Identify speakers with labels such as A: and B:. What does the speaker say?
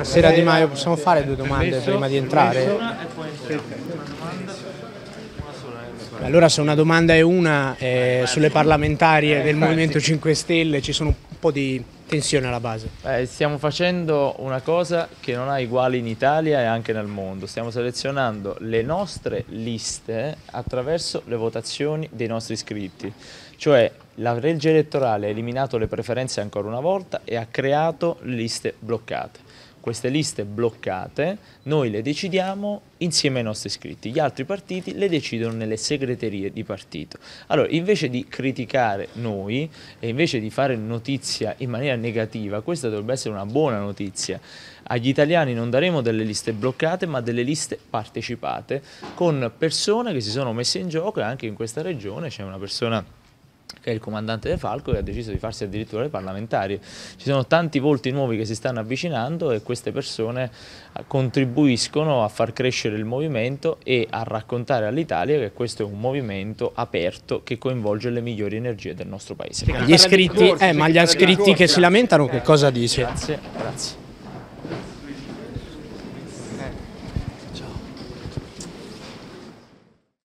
A: Buonasera Di Maio, possiamo fare due domande prima di entrare? Allora se una domanda è una, eh, sulle parlamentarie
B: eh, del Movimento 5 Stelle ci sono un po' di tensione alla base. Eh, stiamo facendo una cosa che non ha uguali in Italia e anche nel mondo. Stiamo selezionando le nostre liste attraverso le votazioni dei nostri iscritti. Cioè la legge elettorale ha eliminato le preferenze ancora una volta e ha creato liste bloccate queste liste bloccate noi le decidiamo insieme ai nostri iscritti, gli altri partiti le decidono nelle segreterie di partito. Allora, invece di criticare noi e invece di fare notizia in maniera negativa, questa dovrebbe essere una buona notizia, agli italiani non daremo delle liste bloccate ma delle liste partecipate con persone che si sono messe in gioco e anche in questa regione c'è una persona è il comandante De Falco, che ha deciso di farsi addirittura le parlamentari. Ci sono tanti volti nuovi che si stanno avvicinando e queste persone ah, contribuiscono a far crescere il movimento e a raccontare all'Italia che questo è un movimento aperto che coinvolge le migliori energie del nostro paese. Gli iscritti, eh, ma gli iscritti che si lamentano che
C: cosa dice? Grazie,
B: grazie.